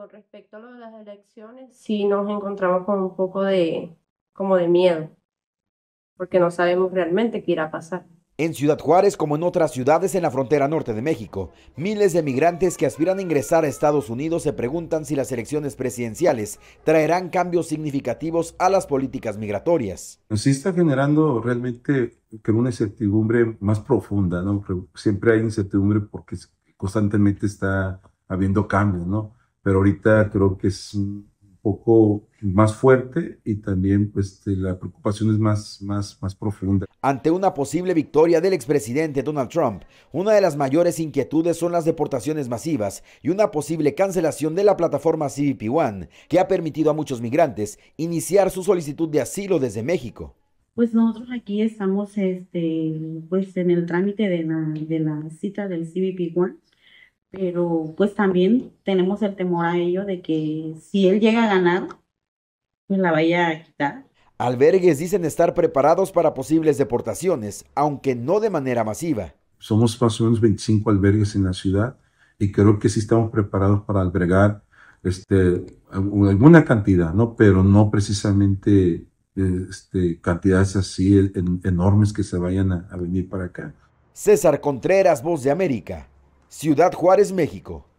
con respecto a lo de las elecciones, sí nos encontramos con un poco de, como de miedo, porque no sabemos realmente qué irá a pasar. En Ciudad Juárez, como en otras ciudades en la frontera norte de México, miles de migrantes que aspiran a ingresar a Estados Unidos se preguntan si las elecciones presidenciales traerán cambios significativos a las políticas migratorias. Pues sí está generando realmente una incertidumbre más profunda, ¿no? Siempre hay incertidumbre porque constantemente está habiendo cambios, ¿no? pero ahorita creo que es un poco más fuerte y también pues este, la preocupación es más, más, más profunda. Ante una posible victoria del expresidente Donald Trump, una de las mayores inquietudes son las deportaciones masivas y una posible cancelación de la plataforma CBP One, que ha permitido a muchos migrantes iniciar su solicitud de asilo desde México. Pues nosotros aquí estamos este, pues en el trámite de la, de la cita del CBP One pero pues también tenemos el temor a ello de que si él llega a ganar, pues la vaya a quitar. Albergues dicen estar preparados para posibles deportaciones, aunque no de manera masiva. Somos más o menos 25 albergues en la ciudad y creo que sí estamos preparados para albergar este, alguna cantidad, ¿no? Pero no precisamente este, cantidades así enormes que se vayan a venir para acá. César Contreras, Voz de América. Ciudad Juárez, México.